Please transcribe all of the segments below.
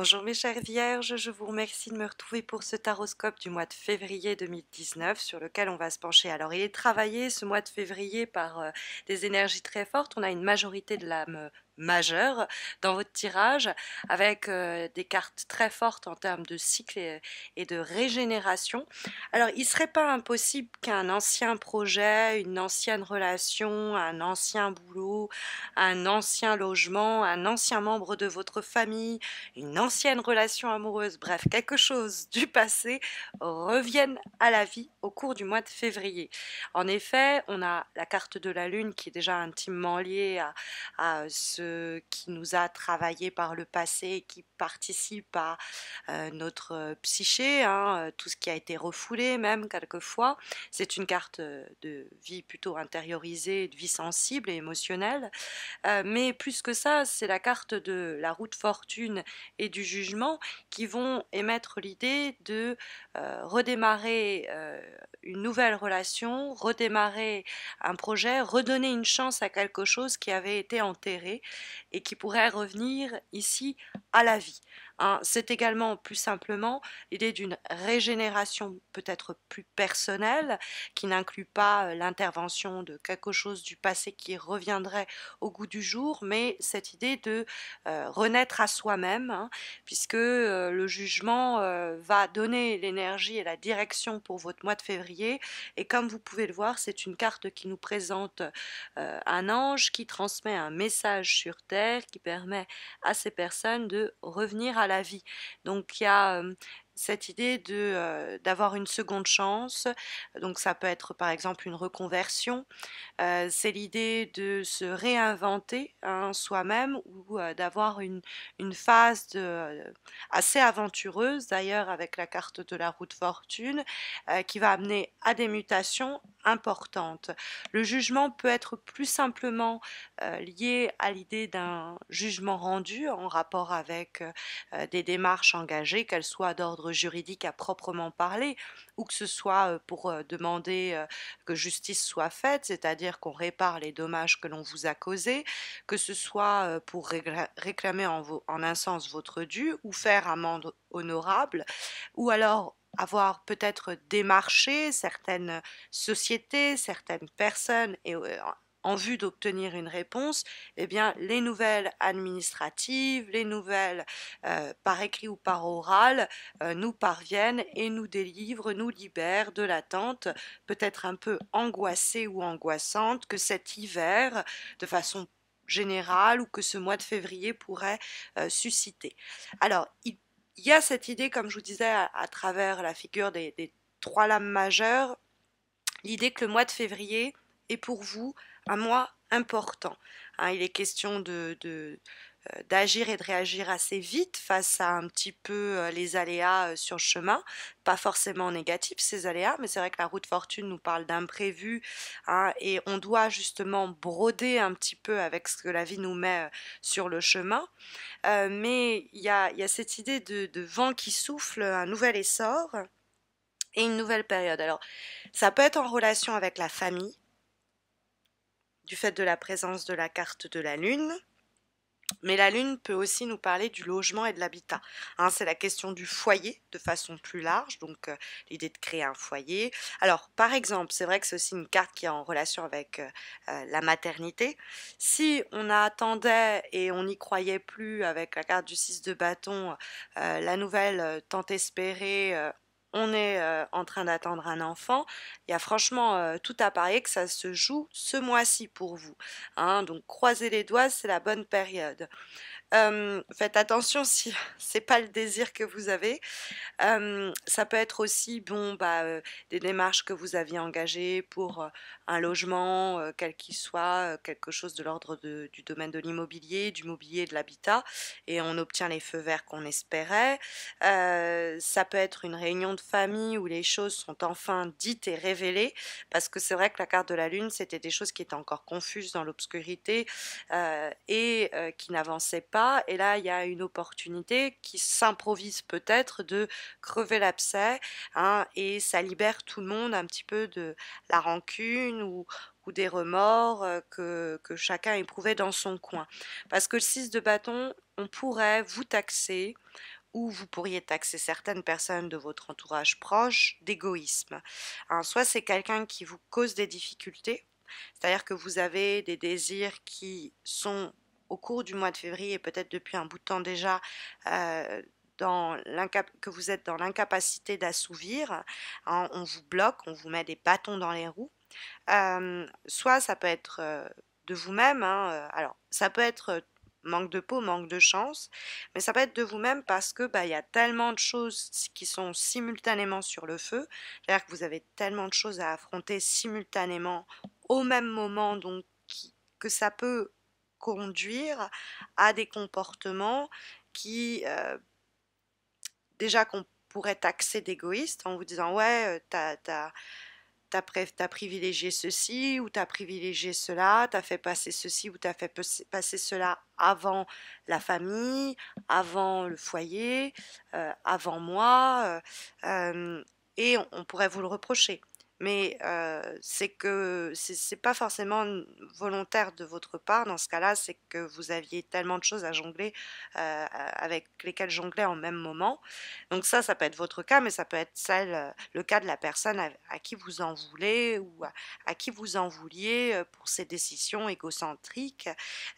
Bonjour mes chères vierges, je vous remercie de me retrouver pour ce taroscope du mois de février 2019 sur lequel on va se pencher. Alors il est travaillé ce mois de février par euh, des énergies très fortes, on a une majorité de l'âme euh, majeur dans votre tirage, avec euh, des cartes très fortes en termes de cycle et, de régénération. Alors, il ne serait pas impossible qu'un ancien projet, une ancienne relation, un ancien boulot, un ancien logement, un ancien membre de votre famille, une ancienne relation amoureuse, bref, quelque chose du passé revienne à la vie au cours du mois de février. En effet, on a la carte de la Lune qui est déjà intimement liée à, à ce euh, qui nous a travaillé par le passé et qui participe à euh, notre euh, psyché, hein, tout ce qui a été refoulé même quelquefois. C'est une carte de vie plutôt intériorisée, de vie sensible et émotionnelle. mais plus que ça, c'est la carte de la route fortune et du jugement qui vont émettre l'idée de redémarrer une nouvelle relation, redémarrer un projet, redonner une chance à quelque chose qui avait été enterré et qui pourrait revenir ici à la vie. Ah, c'est également plus simplement l'idée d'une régénération peut-être plus personnelle, qui n'inclut pas l'intervention de quelque chose du passé qui reviendrait au goût du jour, mais cette idée de renaître à soi-même, hein, puisque le jugement va donner l'énergie et la direction pour votre mois de février. Et comme vous pouvez le voir, c'est une carte qui nous présente un ange qui transmet un message sur Terre, qui permet à ces personnes de revenir à la vie. Donc il y a cette idée de d'avoir une seconde chance. Donc ça peut être par exemple une reconversion. c'est l'idée de se réinventer hein, soi-même ou d'avoir une, une, phase de, assez aventureuse d'ailleurs avec la carte de la route fortune qui va amener à des mutations importantes. Le jugement peut être plus simplement lié à l'idée d'un jugement rendu en rapport avec des démarches engagées, qu'elles soient d'ordre juridique à proprement parler, ou que ce soit pour demander que justice soit faite, c'est-à-dire qu'on répare les dommages que l'on vous a causés, que ce soit pour réclamer en, en un sens votre dû, ou faire amende honorable, ou alors avoir peut-être démarché certaines sociétés, certaines personnes et en vue d'obtenir une réponse, eh bien, les nouvelles administratives, les nouvelles euh, par écrit ou par oral euh, nous parviennent et nous délivrent, nous libèrent de l'attente peut-être un peu angoissée ou angoissante que cet hiver, de façon générale, ou que ce mois de février pourrait euh, susciter. Alors, il y a cette idée, comme je vous disais, à, travers la figure des trois lames majeures, l'idée que le mois de février est pour vous à moi important. Hein. il est question de, euh, d'agir et de réagir assez vite face à un petit peu euh, les aléas euh, sur le chemin. Pas forcément négatifs ces aléas, mais c'est vrai que la route fortune nous parle d'imprévus hein, et on doit justement broder un petit peu avec ce que la vie nous met sur le chemin. mais il y a, y a, cette idée de, vent qui souffle, un nouvel essor et une nouvelle période. Alors, ça peut être en relation avec la famille, du fait de la présence de la carte de la Lune. Mais la Lune peut aussi nous parler du logement et de l'habitat. Hein. c'est la question du foyer de façon plus large, donc euh, l'idée de créer un foyer. Alors, par exemple, c'est vrai que c'est aussi une carte qui est en relation avec euh, euh, la maternité. Si on attendait et on n'y croyait plus avec la carte du 6 de bâton, la nouvelle tant espérée on est en train d'attendre un enfant, il y a franchement tout à parier que ça se joue ce mois-ci pour vous. Hein. donc croisez les doigts, c'est la bonne période faites attention si c'est pas le désir que vous avez. ça peut être aussi bon bah, des démarches que vous aviez engagées pour un logement, quel qu'il soit, quelque chose de l'ordre du domaine de l'immobilier, du mobilier, de l'habitat, et on obtient les feux verts qu'on espérait. ça peut être une réunion de famille où les choses sont enfin dites et révélées, parce que c'est vrai que la carte de la Lune, c'était des choses qui étaient encore confuses dans l'obscurité et qui n'avançaient pas et là il y a une opportunité qui s'improvise peut-être de crever l'abcès, hein, et ça libère tout le monde un petit peu de la rancune ou, des remords euh, que, chacun éprouvait dans son coin. Parce que le 6 de bâton, on pourrait vous taxer ou vous pourriez taxer certaines personnes de votre entourage proche d'égoïsme. Hein. soit c'est quelqu'un qui vous cause des difficultés, c'est-à-dire que vous avez des désirs qui sont au cours du mois de février, et peut-être depuis un bout de temps déjà, euh, dans que vous êtes dans l'incapacité d'assouvir, hein, on vous bloque, on vous met des bâtons dans les roues. Euh, soit ça peut être euh, de vous-même, hein, alors ça peut être manque de peau, manque de chance, mais ça peut être de vous-même parce que bah, il y a tellement de choses qui sont simultanément sur le feu, c'est-à-dire que vous avez tellement de choses à affronter simultanément au même moment, donc que ça peut conduire à des comportements qui, euh, déjà qu'on pourrait taxer d'égoïste en vous disant ouais, euh, t'as... As, privilégié ceci ou t'as privilégié cela, t'as fait passer ceci ou t'as fait passer cela avant la famille, avant le foyer, euh, avant moi, et on, pourrait vous le reprocher mais euh, c'est que c'est pas forcément volontaire de votre part. Dans ce cas-là, c'est que vous aviez tellement de choses à jongler avec lesquelles jongler en même moment. Donc ça, ça peut être votre cas, mais ça peut être celle, le cas de la personne à, qui vous en voulez ou à, qui vous en vouliez pour ses décisions égocentriques,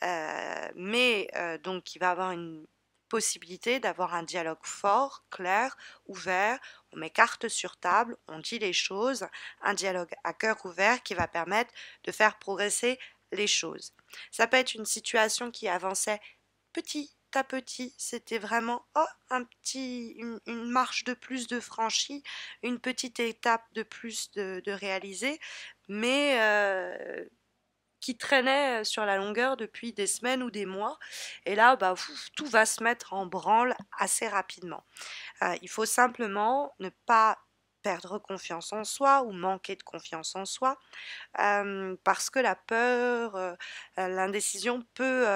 mais donc qui va avoir une possibilité d'avoir un dialogue fort, clair, ouvert. On met carte sur table, on dit les choses, un dialogue à cœur ouvert qui va permettre de faire progresser les choses. Ça peut être une situation qui avançait petit à petit, c'était vraiment oh, un petit, une, marche de plus de franchie, une petite étape de plus de, réaliser, mais euh, qui traînait sur la longueur depuis des semaines ou des mois. Et là, bah, tout va se mettre en branle assez rapidement. il faut simplement ne pas perdre confiance en soi ou manquer de confiance en soi, parce que la peur, l'indécision peut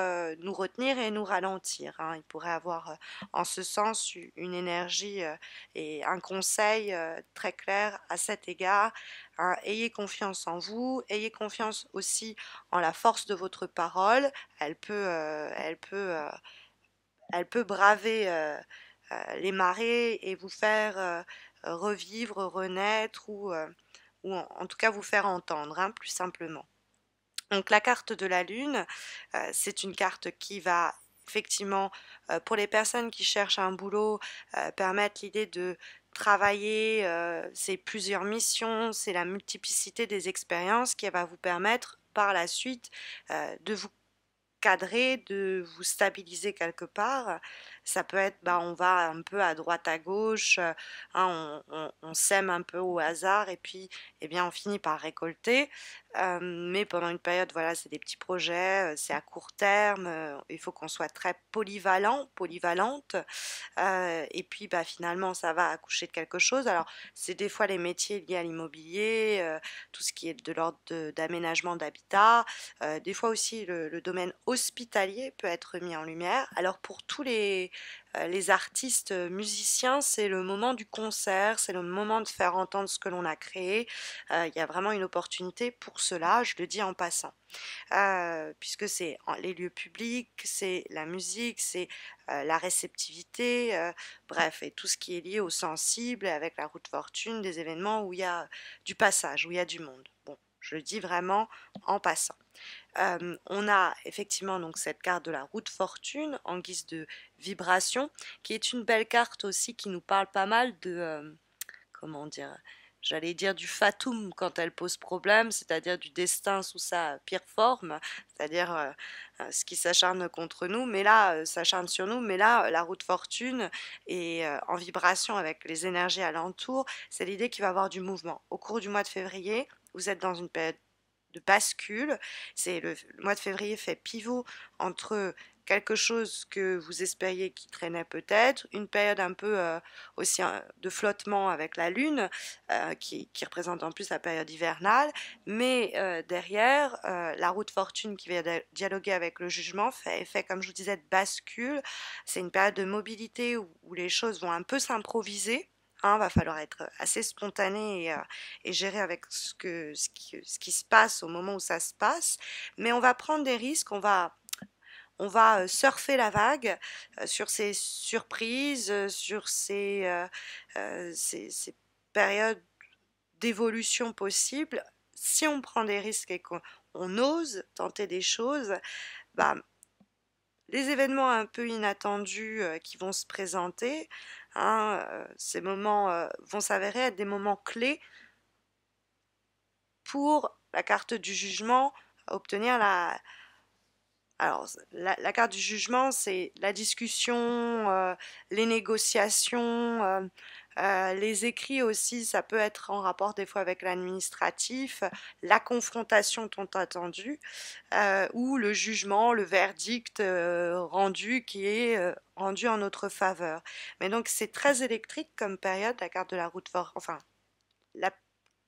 nous retenir et nous ralentir. Hein. Il pourrait avoir en ce sens une énergie et un conseil très clair à cet égard. Hein. Ayez confiance en vous, ayez confiance aussi en la force de votre parole. Elle peut, elle peut, elle peut braver les marées et vous faire revivre, renaître ou, euh, en, tout cas vous faire entendre, hein, plus simplement. Donc la carte de la Lune, euh, c'est une carte qui va effectivement, euh, pour les personnes qui cherchent un boulot, permettre l'idée de travailler, c'est plusieurs missions, c'est la multiplicité des expériences qui va vous permettre par la suite de vous cadrer, de vous stabiliser quelque part. Ça peut être, bah, on va un peu à droite, à gauche, hein, on, sème un peu au hasard et puis, et eh bien, on finit par récolter. mais pendant une période, voilà, c'est des petits projets, c'est à court terme, il faut qu'on soit très polyvalent, polyvalente, et puis bah, finalement, ça va accoucher de quelque chose. Alors, c'est des fois les métiers liés à l'immobilier, tout ce qui est de l'ordre d'aménagement d'habitat, des fois aussi le, domaine hospitalier peut être mis en lumière. Alors, pour tous les, euh, les artistes euh, musiciens, c'est le moment du concert, c'est le moment de faire entendre ce que l'on a créé. Euh, il y a vraiment une opportunité pour cela, je le dis en passant. puisque c'est les lieux publics, c'est la musique, c'est la réceptivité, bref, et tout ce qui est lié au sensible, avec la route fortune, des événements où il y a du passage, où il y a du monde. Bon. Je le dis vraiment en passant. Euh, on a effectivement donc cette carte de la route fortune en guise de vibration, qui est une belle carte aussi qui nous parle pas mal de euh, comment dire, j'allais dire du fatum quand elle pose problème, c'est-à-dire du destin sous sa pire forme, c'est-à-dire euh, ce qui s'acharne contre nous, mais là, s'acharne sur nous, mais là, la route fortune est en vibration avec les énergies alentour, c'est l'idée qu'il va y avoir du mouvement. Au cours du mois de février, vous êtes dans une période de bascule. C'est le, mois de février fait pivot entre quelque chose que vous espériez qui traînait peut-être, une période un peu euh, aussi euh, de flottement avec la Lune, euh, qui, représente en plus la période hivernale, mais derrière, la route fortune qui vient dialoguer avec le jugement fait, comme je vous disais, de bascule. C'est une période de mobilité où les choses vont un peu s'improviser va falloir être euh, assez spontané euh, et, gérer avec ce, que, ce qui, se passe au moment où ça se passe. Mais on va prendre des risques, on va on va euh, surfer la vague sur ces surprises, sur ces, ces, périodes d'évolution possibles. Si on prend des risques et qu'on ose tenter des choses, bah, les événements un peu inattendus qui vont se présenter, Hein, euh, ces moments euh, vont s'avérer être des moments clés pour la carte du jugement, obtenir la... Alors, la, carte du jugement, c'est la discussion, euh, les négociations, euh, les écrits aussi, ça peut être en rapport des fois avec l'administratif, la confrontation tant attendue, euh, ou le jugement, le verdict euh, rendu qui est rendu en notre faveur. Mais donc c'est très électrique comme période, la carte de la route, enfin la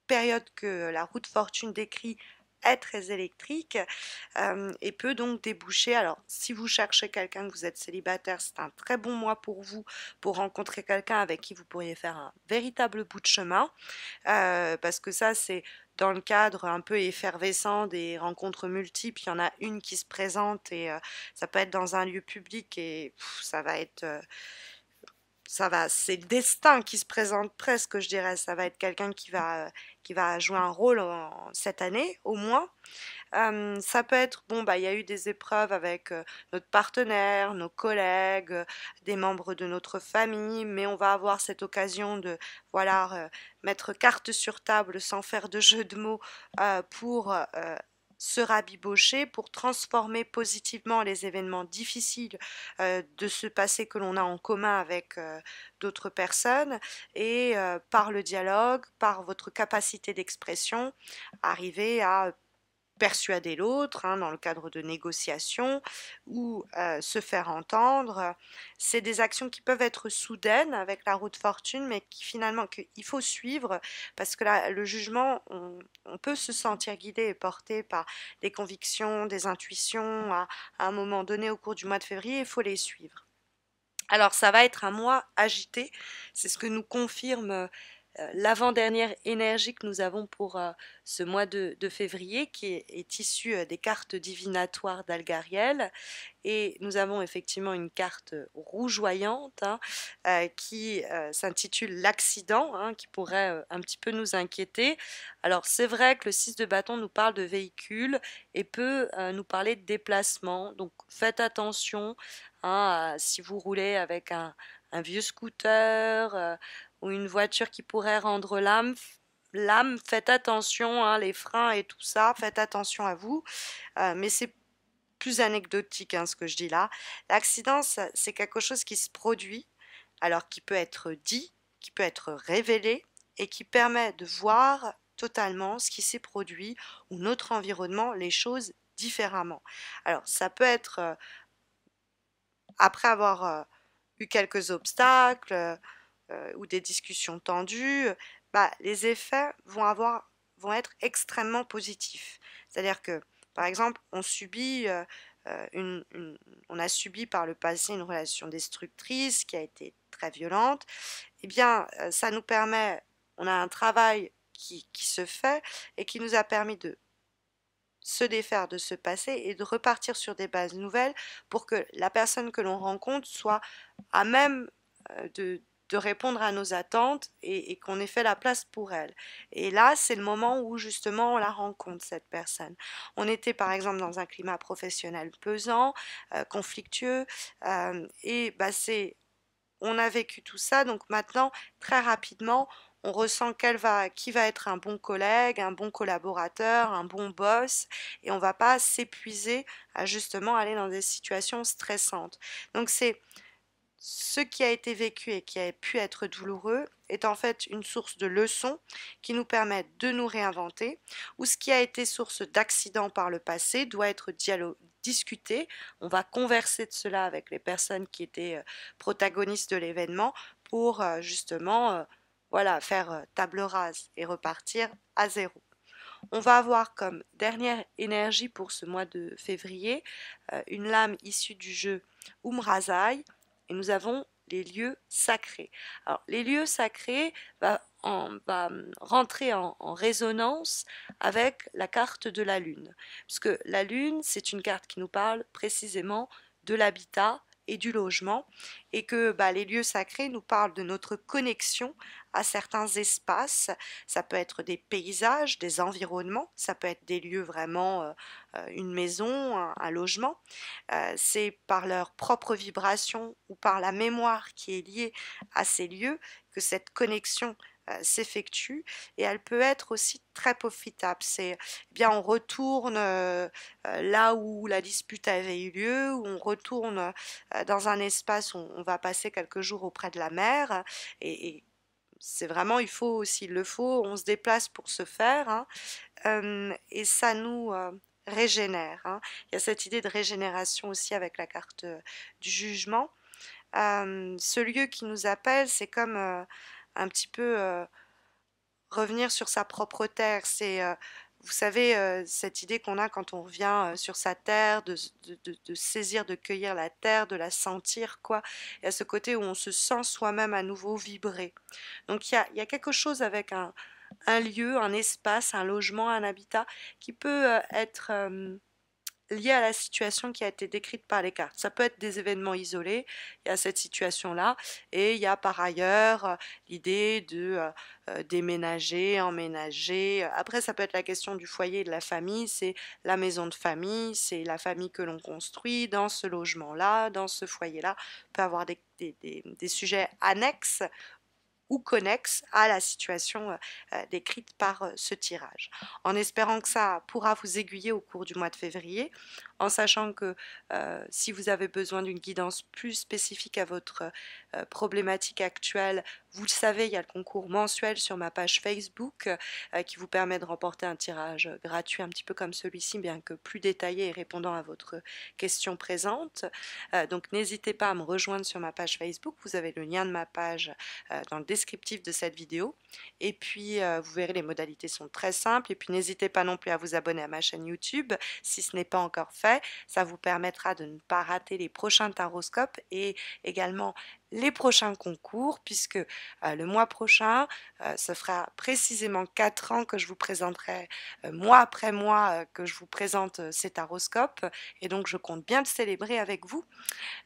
période que la route fortune décrit est très électrique euh, et peut donc déboucher. Alors, si vous cherchez quelqu'un, que vous êtes célibataire, c'est un très bon mois pour vous pour rencontrer quelqu'un avec qui vous pourriez faire un véritable bout de chemin. Euh, parce que ça, c'est dans le cadre un peu effervescent des rencontres multiples, il y en a une qui se présente et euh, ça peut être dans un lieu public et ça va être ça va, c'est le destin qui se présente presque, je dirais. Ça va être quelqu'un qui va, qui va jouer un rôle en, cette année, au moins. ça peut être, bon, bah, il y a eu des épreuves avec euh, notre partenaire, nos collègues, euh, des membres de notre famille, mais on va avoir cette occasion de, voilà, mettre carte sur table sans faire de jeu de mots euh, pour se rabibocher pour transformer positivement les événements difficiles euh, de ce passé que l'on a en commun avec euh, d'autres personnes et euh, par le dialogue, par votre capacité d'expression, arriver à persuader l'autre hein, dans le cadre de négociations ou se faire entendre. C'est des actions qui peuvent être soudaines avec la route fortune, mais qui finalement qu'il faut suivre parce que là, le jugement, on, peut se sentir guidé et porté par des convictions, des intuitions à un moment donné au cours du mois de février, il faut les suivre. Alors ça va être un mois agité, c'est ce que nous confirme euh, l'avant-dernière énergie que nous avons pour euh, ce mois de, février, qui est, issue euh, des cartes divinatoires d'Algariel. Et nous avons effectivement une carte rougeoyante hein, qui s'intitule L'accident, hein, qui pourrait un petit peu nous inquiéter. Alors c'est vrai que le 6 de bâton nous parle de véhicule et peut nous parler de déplacement. Donc faites attention hein, si vous roulez avec un, un vieux scooter, ou une voiture qui pourrait rendre l'âme, l'âme, faites attention, hein, les freins et tout ça, faites attention à vous. Euh, mais c'est plus anecdotique hein, ce que je dis là. L'accident, c'est quelque chose qui se produit, alors qui peut être dit, qui peut être révélé et qui permet de voir totalement ce qui s'est produit ou notre environnement, les choses différemment. Alors ça peut être euh, après avoir euh, eu quelques obstacles, euh, ou des discussions tendues, bah, les effets vont, avoir, vont être extrêmement positifs. C'est-à-dire que, par exemple, on subit... Euh, euh, une, on a subi par le passé une relation destructrice qui a été très violente, eh bien, ça nous permet, on a un travail qui, qui se fait et qui nous a permis de se défaire de ce passé et de repartir sur des bases nouvelles pour que la personne que l'on rencontre soit à même de, de répondre à nos attentes et, qu'on ait fait la place pour elle. Et là, c'est le moment où justement on la rencontre, cette personne. On était par exemple dans un climat professionnel pesant, euh, conflictueux, euh, et bah, On a vécu tout ça, donc maintenant, très rapidement, on ressent qu'elle va, qui va être un bon collègue, un bon collaborateur, un bon boss, et on va pas s'épuiser à justement aller dans des situations stressantes. Donc c'est ce qui a été vécu et qui a pu être douloureux est en fait une source de leçons qui nous permettent de nous réinventer, ou ce qui a été source d'accidents par le passé doit être discuté. On va converser de cela avec les personnes qui étaient euh, protagonistes de l'événement pour euh, justement euh, voilà, faire table rase et repartir à zéro. On va avoir comme dernière énergie pour ce mois de février une lame issue du jeu Umrazai et nous avons les lieux sacrés. Alors, les lieux sacrés va, hum, rentrer en, résonance avec la carte de la Lune, parce que la Lune, c'est une carte qui nous parle précisément de l'habitat, et du logement, et que bah, les lieux sacrés nous parlent de notre connexion à certains espaces. Ça peut être des paysages, des environnements, ça peut être des lieux vraiment, euh, euh, une maison, un, logement. Euh, c'est par leur propre vibration ou par la mémoire qui est liée à ces lieux que cette connexion euh, s'effectue et elle peut être aussi très profitable. C'est eh bien on retourne euh, euh, là où la dispute avait eu lieu, où on retourne dans un espace où on va passer quelques jours auprès de la mer et, c'est vraiment il faut s'il le faut, on se déplace pour se faire hein. et ça nous régénère. Hein. Il y a cette idée de régénération aussi avec la carte du jugement. ce lieu qui nous appelle, c'est comme un petit peu euh, revenir sur sa propre terre. C'est, euh, vous savez, euh, cette idée qu'on a quand on revient sur sa terre, de, saisir, de cueillir la terre, de la sentir, quoi. et à ce côté où on se sent soi-même à nouveau vibrer. Donc il y a, il y quelque chose avec un, lieu, un espace, un logement, un habitat qui peut être lié à la situation qui a été décrite par les cartes. Ça peut être des événements isolés, il y a cette situation-là, et il y a par ailleurs euh, l'idée de euh, euh, déménager, emménager. Après, ça peut être la question du foyer et de la famille, c'est la maison de famille, c'est la famille que l'on construit dans ce logement-là, dans ce foyer-là. peut avoir des sujets annexes ou connexes à la situation euh, euh, décrite par euh, ce tirage. En espérant que ça pourra vous aiguiller au cours du mois de février, en sachant que si vous avez besoin d'une guidance plus spécifique à votre problématique actuelle, vous le savez, il y a le concours mensuel sur ma page Facebook qui vous permet de remporter un tirage gratuit un petit peu comme celui-ci, bien que plus détaillé et répondant à votre question présente. donc n'hésitez pas à me rejoindre sur ma page Facebook, vous avez le lien de ma page dans le descriptif de cette vidéo. Et puis, euh, vous verrez, les modalités sont très simples. Et puis, n'hésitez pas non plus à vous abonner à ma chaîne YouTube si ce n'est pas encore fait. Ça vous permettra de ne pas rater les prochains taroscopes et également les prochains concours, puisque euh, le mois prochain, euh, ce fera précisément quatre ans que je vous présenterai, mois après mois, que je vous présente ces taroscopes, et donc je compte bien de célébrer avec vous.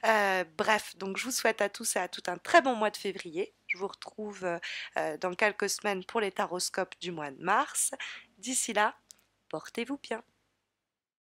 bref, donc je vous souhaite à tous et à toutes un très bon mois de février, je vous retrouve euh, euh, dans quelques semaines pour les taroscopes du mois de mars. D'ici là, portez-vous bien.